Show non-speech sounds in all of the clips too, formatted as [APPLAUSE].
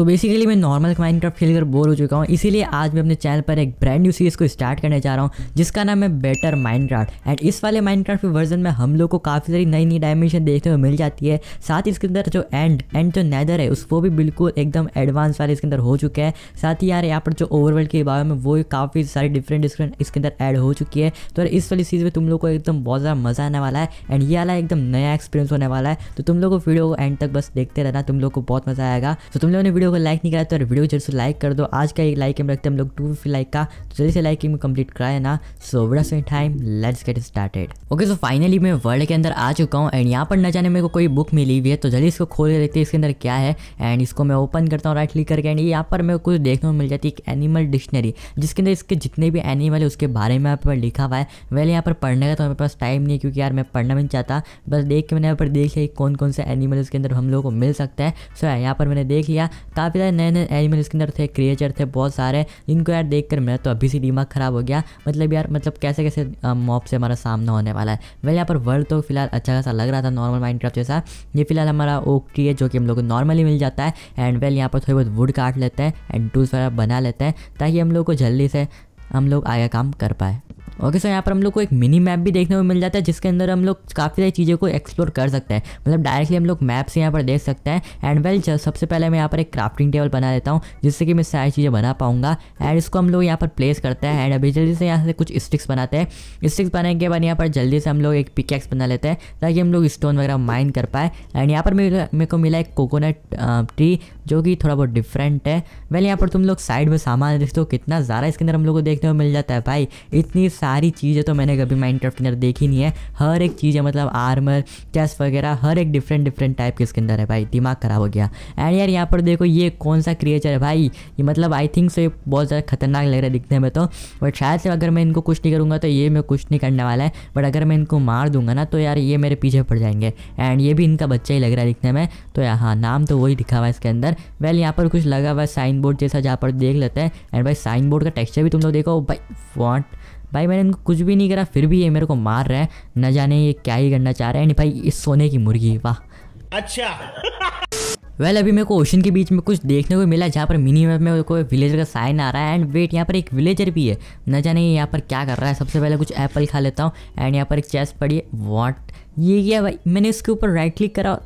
सो basically मैं normal Minecraft खेल कर बोर हो चुका हूँ इसीलिए आज मैं अपने चैनल पर एक ब्रांड न्यू सीरीज़ को स्टार्ट करने जा रहा हूँ जिसका नाम है बेटर माइनक्राफ्ट एंड इस वाले माइनक्राफ्ट वर्जन में हम लोग को काफ़ी सारी नई नई डायमेंशन देखने को मिल जाती है साथ ही इसके अंदर जो एंड एंड जो नैदर है उसको भी बिल्कुल एकदम एडवांस वाले इसके अंदर हो चुका है साथ ही यार यहाँ पर जो ओवरवर्ल्ड के बारे में वो काफ़ी सारी डिफरेंट डिफरेंट इसके अंदर एड हो चुकी है तो इस वाली सीरीज़ में तुम लोग को एकदम बहुत ज़्यादा मज़ा आने वाला है एंड ये वाला एकदम नया एक्सपीरियंस होने वाला है तो तुम लोग को वीडियो को एंड तक बस देखते रहना तुम लोग को बहुत मज़ा आएगा तो तुम लोगों ने वीडियो वीडियो को लाइक नहीं करा तो वीडियो जरूर से लाइक कर दो आज का एक लाइक हम रखते हैं हम लोग टू फिफ्टी लाइक का तो जल्दी से लाइक में कंप्लीट कराए ना सो बड़ा so time let's get started okay so finally मैं वर्ल्ड के अंदर आ चुका हूँ एंड यहाँ पर न जाने मेरे को कोई बुक मिली हुई है तो जल्दी इसको खोल देखते हैं इसके अंदर क्या है एंड इसको मैं ओपन करता हूँ राइट क्लिक करके एंड यहाँ पर मेरे को कुछ देखने को मिल जाती है एक एनिमल डिक्शनरी जिसके अंदर इसके जितने भी एनिमल है उसके बारे में यहाँ पर लिखा हुआ है वेल यहाँ पर पढ़ने का तो मेरे पास टाइम नहीं है क्योंकि यार मैं पढ़ना भी नहीं चाहता बस देख के मैंने यहाँ पर देख लिया कौन कौन से एनिमल इसके अंदर हम लोग को मिल सकता है सो यहाँ पर मैंने देख लिया काफ़ी सारे नए नए एलिमेंट इसके अंदर थे क्रिएचर थे बहुत सारे इनको यार देख कर मेरा तो अभी से दिमाग ख़राब हो गया मतलब यार मतलब कैसे कैसे मॉप से हमारा सामना होने वाला है वह यहाँ पर वर्ल्ड तो फिलहाल अच्छा खासा लग रहा था नॉर्मल माइंड जैसा ये फिलहाल हमारा ओक ट्री है जो कि हम लोग को नॉर्मली मिल जाता है एंड वेल यहाँ पर थोड़ी बहुत वुड काट लेते हैं एंड टूल्स वगैरह बना लेते हैं ताकि हम लोग को जल्दी से हम लोग आगे काम कर पाए ओके सर यहाँ पर हम लोग को एक मिनी मैप भी देखने को मिल जाता है जिसके अंदर हम लोग काफ़ी सारी चीज़ों को एक्सप्लोर कर सकते हैं मतलब डायरेक्टली हम लोग मैप से यहाँ पर देख सकते हैं एंड वेल सबसे पहले मैं यहाँ पर एक क्राफ्टिंग टेबल बना देता हूँ जिससे कि मैं सारी चीज़ें बना पाऊँगा एंड इसको हम लोग यहाँ पर प्लेस करते हैं एंड अभी जल्दी से यहाँ से कुछ स्टिक्स बनाते हैं स्टिक्स बनाने के बाद यहाँ पर जल्दी से हम लोग एक पिकैक्स बना लेते हैं ताकि हम लोग स्टोन वगैरह माइन कर पाए एंड यहाँ पर मेरे को मिला एक कोकोनट ट्री जो कि थोड़ा बहुत डिफरेंट है वेल यहाँ पर तुम लोग साइड में सामान देखते हो कितना ज़्यादा इसके अंदर हम लोग को देखने को मिल जाता है भाई इतनी सारी चीज़ें तो मैंने कभी क्राफ्ट के अंदर देखी नहीं है हर एक चीज़ है मतलब आर्मर चेस्ट वगैरह हर एक डिफरेंट डिफरेंट टाइप के इसके अंदर है भाई दिमाग खराब हो गया एंड यार यहाँ पर देखो ये कौन सा क्रिएचर है भाई ये मतलब आई थिंक से बहुत ज़्यादा खतरनाक लग रहा है दिखने में तो बट शायद से अगर मैं इनको कुछ नहीं करूँगा तो ये मैं कुछ नहीं करने वाला है बट अगर मैं इनको मार दूंगा ना तो यार ये मेरे पीछे पड़ जाएंगे एंड ये भी इनका बच्चा ही लग रहा है दिखने में तो यार हाँ नाम तो वही दिखा हुआ है इसके अंदर वेल यहाँ पर कुछ लगा हुआ है साइन बोर्ड जैसा जहाँ पर देख लेते हैं एंड भाई साइन बोर्ड का टेक्स्चर भी तुम लोग देखो भाई वॉन्ट भाई मैंने इनको कुछ भी नहीं करा फिर भी ये मेरे को मार रहे हैं न जाने ये क्या ही करना चाह रहे हैं भाई ये सोने की मुर्गी वाह अच्छा वेल well, अभी मेरे को ओशन के बीच में कुछ देखने को मिला जहाँ पर मिनी मैप में कोई विलेजर का साइन आ रहा है एंड वेट यहाँ पर एक विलेजर भी है न जाने यहाँ पर क्या कर रहा है सबसे पहले कुछ एप्पल खा लेता हूँ एंड यहाँ पर एक चेस्ट पड़ी है वॉट ये क्या भाई मैंने इसके ऊपर राइट क्लिक करा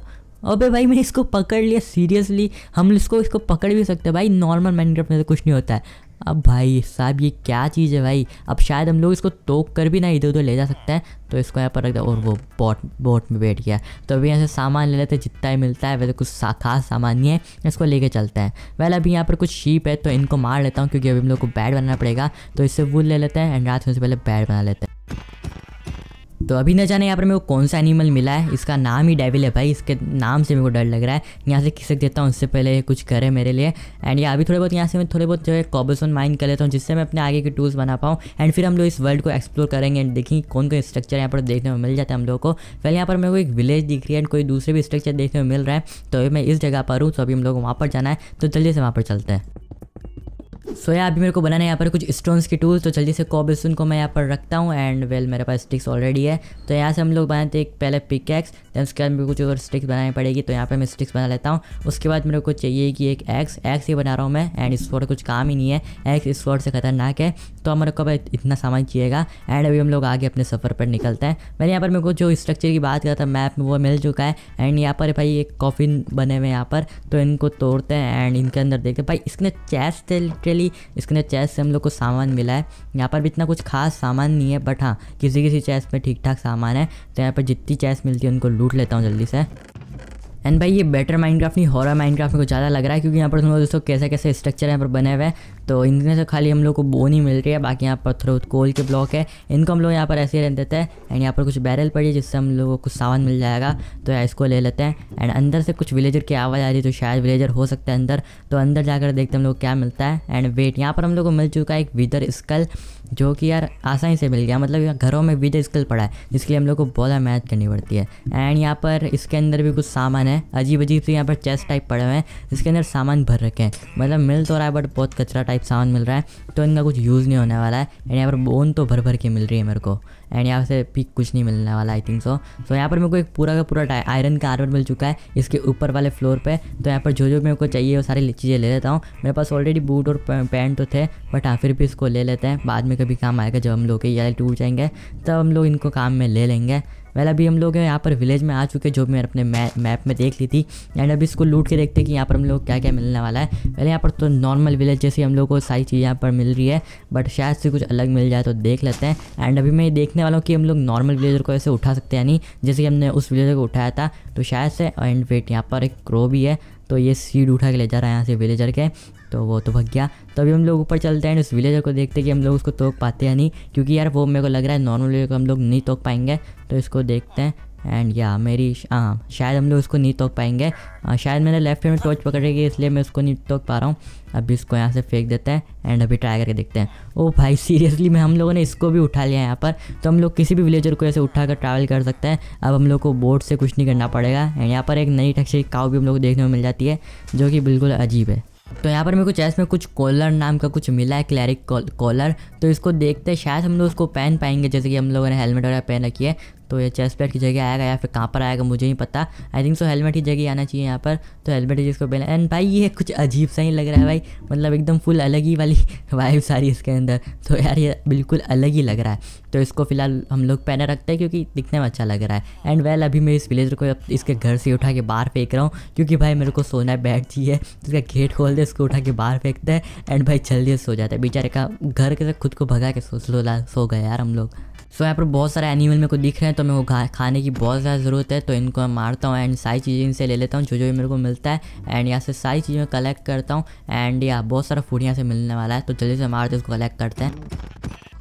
अबे भाई मैंने इसको पकड़ लिया सीरियसली हम इसको इसको पकड़ भी सकते हैं भाई नॉर्मल माइंड में तो कुछ नहीं होता है अब भाई साहब ये क्या चीज़ है भाई अब शायद हम लोग इसको टोक कर भी ना इधर उधर ले जा सकते हैं तो इसको यहाँ पर रख दे और वो बोट बोट में बैठ गया तो अभी यहाँ से सामान ले लेते हैं जितना ही मिलता है वैसे कुछ सा, खास सामान नहीं है इसको लेके चलते हैं वैल अभी यहाँ पर कुछ शीप है तो इनको मार लेता हूँ क्योंकि अभी हम लोग को बैड बनाना पड़ेगा तो इससे वुल ले लेते हैं एंड रात में से पहले बैड बना लेते हैं तो अभी न जाने यहाँ पर मेरे को कौन सा एनिमल मिला है इसका नाम ही डेविल है भाई इसके नाम से मेरे को डर लग रहा है यहाँ से खिसक देता हूँ उससे पहले कुछ करे मेरे लिए एंड या अभी थोड़े बहुत यहाँ से मैं थोड़े बहुत जो है कॉबलस्टोन माइंड कर लेता हूँ जिससे मैं अपने आगे के टूल्स बना पाऊँ एंड फिर हम लोग इस वर्ल्ड को एक्सप्लोर करेंगे एंड देखेंगे कौन कौन स्ट्रक्चर यहाँ पर देखने को मिल जाता है हम लोग को पहले यहाँ पर मेरे को एक विलेज दिख रही है एंड कोई दूसरे भी स्ट्रक्चर देखने को मिल रहा है तो अभी मैं इस जगह पर हूँ तो अभी हम लोग वहाँ पर जाना है तो जल्दी से वहाँ पर चलते हैं सो यहाँ अभी मेरे को बनाना है यहाँ पर कुछ स्टोन्स की टूल्स तो जल्दी से कॉबिसन को मैं यहाँ पर रखता हूँ एंड वेल मेरे पास स्टिक्स ऑलरेडी है तो यहाँ से हम लोग बनाते हैं पहले पिकैक्स दैन उसके बाद मेरे को कुछ और स्टिक्स बनानी पड़ेगी तो यहाँ पर मैं स्टिक्स बना लेता हूँ उसके बाद मेरे को चाहिए कि एक एक्स एक्स ही बना रहा हूँ मैं एंड इस कुछ काम ही नहीं है एक्स इस से खतरनाक है तो हमारे को भाई इतना सामान चाहिएगा एंड अभी हम लोग आगे अपने सफ़र पर निकलते हैं मैंने यहाँ पर मेरे को जो स्ट्रक्चर की बात करता था मैप में वो मिल चुका है एंड यहाँ पर भाई एक कॉफिन बने हुए यहाँ पर तो इनको तोड़ते हैं एंड इनके अंदर देखते हैं भाई इसके चेस्ट लिटरली मिली इसके अंदर चेस्ट से हम लोग को सामान मिला है यहाँ पर भी इतना कुछ खास सामान नहीं है बट हाँ किसी किसी चेस्ट में ठीक ठाक सामान है तो यहाँ पर जितनी चेस्ट मिलती है उनको लूट लेता हूँ जल्दी से एंड भाई ये बेटर क्राफ्ट नहीं हॉरर माइंड में कुछ ज़्यादा लग रहा है क्योंकि यहाँ पर दोस्तों कैसे कैसे स्ट्रक्चर यहाँ पर बने हुए हैं तो इनमें से खाली हम लोग को बोन ही मिल रही है बाकी यहाँ पत्थरों कोल के ब्लॉक है इनको हम लोग यहाँ पर ऐसे ही रहने देते हैं एंड यहाँ पर कुछ बैरल पड़ी है जिससे हम लोग को कुछ सामान मिल जाएगा तो इसको ले लेते हैं एंड अंदर से कुछ विलेजर की आवाज़ आ रही है तो शायद विलेजर हो सकता है अंदर तो अंदर जाकर देखते हम लोग क्या मिलता है एंड वेट यहाँ पर हम लोग को मिल चुका है एक विदर स्कल जो कि यार आसानी से मिल गया मतलब घरों में विदर स्कल पड़ा है जिसके लिए हम लोग को बहुत मेहनत करनी पड़ती है एंड यहाँ पर इसके अंदर भी कुछ सामान है अजीब अजीब से यहाँ पर चेस्ट टाइप पड़े हुए हैं जिसके अंदर सामान भर रखे हैं मतलब मिल तो रहा है बट बहुत कचरा टाइप टाइप साउंड मिल रहा है तो इनका कुछ यूज़ नहीं होने वाला है एंड यहाँ पर बोन तो भर भर के मिल रही है मेरे को एंड यहाँ से पिक कुछ नहीं मिलने वाला आई थिंक सो सो यहाँ पर मेरे को एक पूरा का पूरा आयरन का आर्मर मिल चुका है इसके ऊपर वाले फ्लोर पर तो यहाँ पर जो जो मेरे को चाहिए वो सारी चीज़ें ले लेता हूँ मेरे पास ऑलरेडी बूट और पैंट तो थे बट हाँ फिर भी इसको ले लेते हैं बाद में कभी काम आएगा जब हम लोग के ये टूट जाएंगे तब हम लोग इनको काम में ले लेंगे वैल अभी हम लोग यहाँ पर विलेज में आ चुके जो मैंने अपने मैप में देख ली थी एंड अभी इसको लूट के देखते हैं कि यहाँ पर हम लोग क्या क्या मिलने वाला है पहले यहाँ पर तो नॉर्मल विलेज जैसे हम लोग को सारी चीज़ यहाँ पर मिल रही है बट शायद से कुछ अलग मिल जाए तो देख लेते हैं एंड अभी मैं ये देखने वाला हूँ कि हम लोग नॉर्मल विलेजर को ऐसे उठा सकते हैं यानी जैसे कि हमने उस विलेजर को उठाया था तो शायद से एंड वेट यहाँ पर एक क्रो भी है तो ये सीड उठा के ले जा रहा है यहाँ से विलेजर के तो वो तो भग गया तो अभी हम लोग ऊपर चलते हैं उस विलेजर को देखते हैं कि हम लोग उसको तोक पाते हैं नहीं क्योंकि यार वो मेरे को लग रहा है नॉर्मल विलेजर को हम लोग नहीं तोक पाएंगे तो इसको देखते हैं एंड या मेरी हाँ शायद हम लोग उसको नहीं तोक पाएंगे आ, शायद मैंने लेफ्ट हैंड में टॉर्च पकड़ रही है इसलिए मैं उसको नहीं तोक पा रहा हूँ अभी इसको यहाँ से फेंक देते हैं एंड अभी ट्राई करके देखते हैं ओ भाई सीरियसली मैं हम लोगों ने इसको भी उठा लिया है यहाँ पर तो हम लोग किसी भी विलेजर को ऐसे उठा कर ट्रैवल कर सकते हैं अब हम लोग को बोट से कुछ नहीं करना पड़ेगा एंड यहाँ पर एक नई टक्सी काव भी हम लोग को देखने को मिल जाती है जो कि बिल्कुल अजीब है तो यहाँ पर मेरे को चेस्ट में कुछ कॉलर नाम का कुछ मिला है क्लैरिक कॉलर तो इसको देखते शायद हम लोग उसको पहन पाएंगे जैसे कि हम लोगों ने हेलमेट वगैरह पहन रखी है तो ये चेस्ट प्लेट की जगह आएगा या फिर कहाँ पर आएगा मुझे नहीं पता आई थिंक सो हेलमेट की जगह आना चाहिए यहाँ पर तो हेलमेट ही जिसको पहले एंड भाई ये कुछ अजीब सा ही लग रहा है भाई मतलब एकदम फुल अलग ही वाली वाइव [LAUGHS] सारी इसके अंदर तो यार ये बिल्कुल अलग ही लग रहा है तो इसको फिलहाल हम लोग पहने रखते हैं क्योंकि दिखने में अच्छा लग रहा है एंड वेल अभी मैं इस विलेजर को इसके घर से उठा के बाहर फेंक रहा हूँ क्योंकि भाई मेरे को सोना है बैठ चाहिए है इसका गेट खोल दे इसको उठा के बाहर फेंकते हैं एंड भाई जल्दी सो जाता है बेचारे का घर के से खुद को भगा के सो सो गए यार हम लोग सो यहाँ पर बहुत सारे एनिमल मेरे को दिख रहे हैं तो मेरे को खाने की बहुत ज़्यादा ज़रूरत है तो इनको मैं मारता हूँ एंड सारी चीज़ें इनसे ले लेता हूँ जो जो भी मेरे को मिलता है एंड यहाँ से सारी चीज़ें कलेक्ट करता हूँ एंड या बहुत सारा फूड यहाँ से मिलने वाला है तो जल्दी से मारते उसको कलेक्ट करते हैं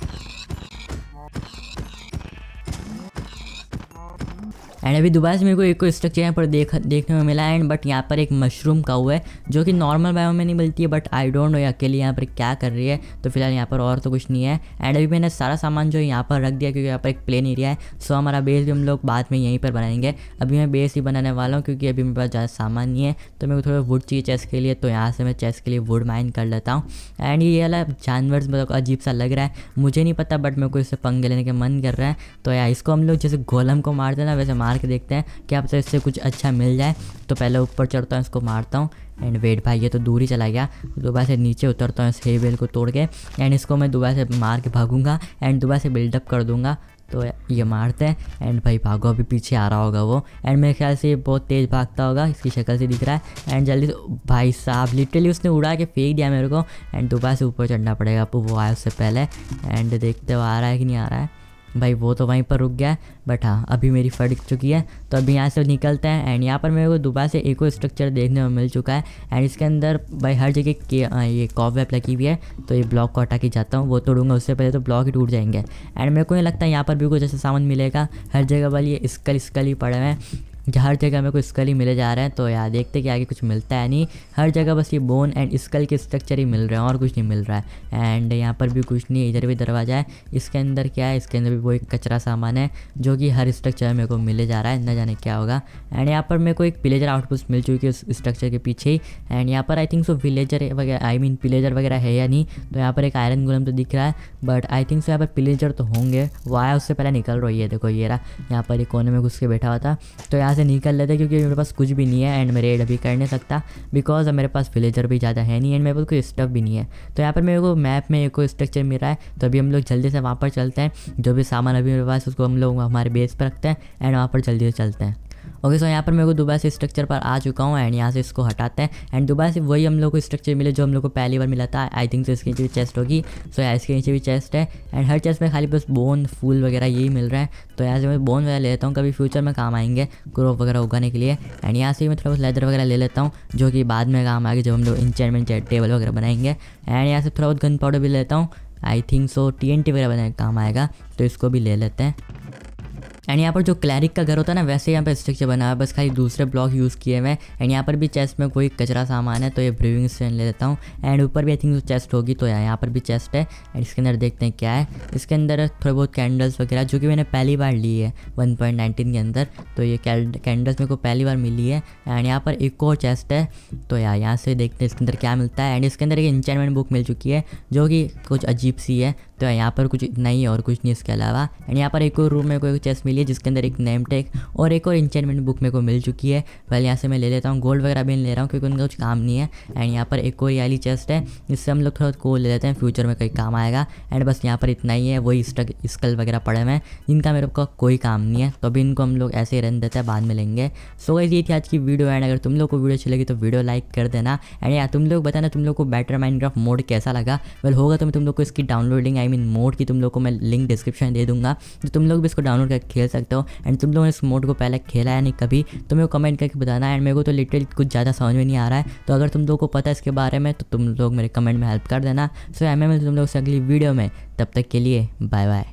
एंड अभी दोबारा से मेरे को एक स्ट्रक्चर यहाँ पर देख देखने में मिला एंड बट यहाँ पर एक मशरूम का हुआ है जो कि नॉर्मल बायो में नहीं मिलती है बट आई डोंट नो अकेले यहाँ पर क्या कर रही है तो फिलहाल यहाँ पर और तो कुछ नहीं है एंड अभी मैंने सारा सामान जो यहाँ पर रख दिया क्योंकि यहाँ पर एक प्लेन एरिया है सो हमारा बेस भी हम लोग बाद में यहीं पर बनाएंगे अभी मैं बेस ही बनाने वाला हूँ क्योंकि अभी मेरे पास ज़्यादा सामान नहीं है तो मेरे को थोड़ा वुड चाहिए चेस के लिए तो यहाँ से मैं चेस के लिए वुड माइन कर लेता हूँ एंड ये वाला जानवर मतलब अजीब सा लग रहा है मुझे नहीं पता बट मेरे को इससे पंगे लेने का मन कर रहा है तो यार इसको हम लोग जैसे गोलम को मारते ना वैसे मार मार के देखते हैं क्या पता तो इससे कुछ अच्छा मिल जाए तो पहले ऊपर चढ़ता हूँ इसको मारता हूँ एंड वेट भाई ये तो दूर ही चला गया दोबारा से नीचे उतरता हूँ इस हे बेल को तोड़ के एंड इसको मैं दोबारा से मार के भागूंगा एंड दोबारा से बिल्डअप कर दूंगा तो ये मारते हैं एंड भाई भागो अभी पीछे आ रहा होगा वो एंड मेरे ख्याल से ये बहुत तेज़ भागता होगा इसकी शक्ल से दिख रहा है एंड जल्दी भाई साहब लिटरली उसने उड़ा के फेंक दिया मेरे को एंड दोबारा से ऊपर चढ़ना पड़ेगा वो आया उससे पहले एंड देखते हुए आ रहा है कि नहीं आ रहा है भाई वो तो वहीं पर रुक गया है बट हाँ अभी मेरी फट चुकी है तो अभी यहाँ से निकलते हैं एंड यहाँ पर मेरे को दोबारा से एको स्ट्रक्चर देखने में मिल चुका है एंड इसके अंदर भाई हर जगह के ये कॉप वैप लगी हुई है तो ये ब्लॉक को हटा के जाता हूँ वो तोड़ूंगा उससे पहले तो ब्लॉक ही टूट जाएंगे एंड मेरे को नहीं लगता है यहाँ पर भी कुछ ऐसा सामान मिलेगा हर जगह वाली ये स्कल स्कल ही पड़े हुए हैं हर जगह हमें कुछ स्कल ही मिले जा रहे हैं तो यार देखते कि आगे कुछ मिलता है नहीं हर जगह बस ये बोन एंड स्कल के स्ट्रक्चर ही मिल रहे हैं और कुछ नहीं मिल रहा है एंड यहाँ पर भी कुछ नहीं इधर भी दरवाज़ा है इसके अंदर क्या है इसके अंदर भी वही कचरा सामान है जो कि हर स्ट्रक्चर मेरे को मिले जा रहा है न जाने क्या होगा एंड यहाँ पर मेरे को एक पिलेजर आउटपुट मिल चुकी है उस स्ट्रक्चर के पीछे ही एंड यहाँ पर आई थिंक सो विलेजर वगैरह आई मीन पिलेजर वगैरह है या नहीं तो यहाँ पर एक आयरन गुलम तो दिख रहा है बट आई थिंक सो यहाँ पर पिलेजर तो होंगे वो आया उससे पहले निकल रही है देखो ये रहा यहाँ पर एक कोने में घुस के बैठा हुआ था तो यहाँ यहाँ से निकल लेते क्योंकि मेरे पास कुछ भी नहीं है एंड मैं रेड अभी कर नहीं सकता बिकॉज मेरे पास विलेजर भी ज़्यादा है नहीं एंड मेरे पास कोई स्टफ भी नहीं है तो यहाँ पर मेरे को मैप में एक स्ट्रक्चर मिला है तो अभी हम लोग जल्दी से वहाँ पर चलते हैं जो भी सामान अभी मेरे पास उसको हम लोग हमारे बेस पर रखते हैं एंड वहाँ पर जल्दी से चलते हैं ओके सो यहाँ पर मेरे को दोबारा से स्ट्रक्चर पर आ चुका हूँ एंड यहाँ से इसको हटाते हैं एंड दोबारा से वही हम लोग को स्ट्रक्चर मिले जो हम लोग को पहली बार मिला था आई थिंक सो इसके नीचे भी चेस्ट होगी सो यहाँ इसके नीचे भी चेस्ट है एंड हर चेस्ट में खाली बस बोन फूल वगैरह यही मिल रहा है तो यहाँ से मैं बोन वगैरह ले लेता हूँ कभी फ्यूचर में काम आएंगे क्रॉप वगैरह उगाने के लिए एंड यहाँ से मैं थोड़ा बहुत लेदर वगैरह ले लेता हूँ जो कि बाद में काम आएगा जब हम लोग इंचमेंट टेबल वगैरह बनाएंगे एंड यहाँ से थोड़ा बहुत गन पाउडर भी लेता हूँ आई थिंक सो टी वगैरह बनाने काम आएगा तो इसको भी ले लेते हैं एंड यहाँ पर जो क्लैरिक का घर होता है ना वैसे यहाँ पर स्ट्रक्चर बना है बस खाली दूसरे ब्लॉक यूज़ किए हुए हैं एंड यहाँ पर भी चेस्ट में कोई कचरा सामान है तो ये ब्रीविंग स्टैंड ले लेता हूँ एंड ऊपर भी आई थिंक चेस्ट होगी तो यहाँ पर भी चेस्ट है एंड इसके अंदर देखते हैं क्या है इसके अंदर थोड़े बहुत कैंडल्स वगैरह जो कि मैंने पहली बार ली है वन के अंदर तो ये कैंडल्स मेरे को पहली बार मिली है एंड यहाँ पर एक और चेस्ट है तो यार यहाँ से देखते हैं इसके अंदर क्या मिलता है एंड इसके अंदर एक इंचमेंट बुक मिल चुकी है जो कि कुछ अजीब सी है तो यहाँ पर कुछ इतना ही और कुछ नहीं इसके अलावा एंड यहाँ पर एक और रूम में कोई चेस्ट मिली है जिसके अंदर एक नेम टेक और एक और इंचमेंट बुक मेरे को मिल चुकी है पहले यहाँ से मैं ले लेता हूँ गोल्ड वगैरह भी ले रहा हूँ क्योंकि उनका कुछ काम नहीं है एंड यहाँ पर एक और याली चेस्ट है इससे हम लोग थोड़ा कोल ले लेते हैं फ्यूचर में कहीं काम आएगा एंड बस यहाँ पर इतना ही है वही स्टक स्कल वगैरह पड़े हुए हैं जिनका मेरे को कोई काम नहीं है तो अभी इनको हम लोग ऐसे ही रहने देते हैं बाद में लेंगे सो गई ये थी आज की वीडियो एंड अगर तुम लोग को वीडियो अच्छी लगी तो वीडियो लाइक कर देना एंड यार तुम लोग बताना तुम लोग को बैटर माइंड मोड कैसा लगा वेल होगा तो मैं तुम लोग को इसकी डाउनलोडिंग आई मीन मोड की तुम लोग को मैं लिंक डिस्क्रिप्शन दे दूंगा तो तुम लोग भी इसको डाउनलोड करके खेल सकते हो एंड तुम लोगों ने इस मोड को पहले खेला है नहीं कभी तो मेरे को कमेंट करके बताना एंड मेरे को तो लिटरली कुछ ज़्यादा समझ में नहीं आ रहा है तो अगर तुम लोग को पता है इसके बारे में तो तुम लोग मेरे कमेंट में हेल्प कर देना सो एम एम तुम लोग से अगली वीडियो में तब तक के लिए बाय बाय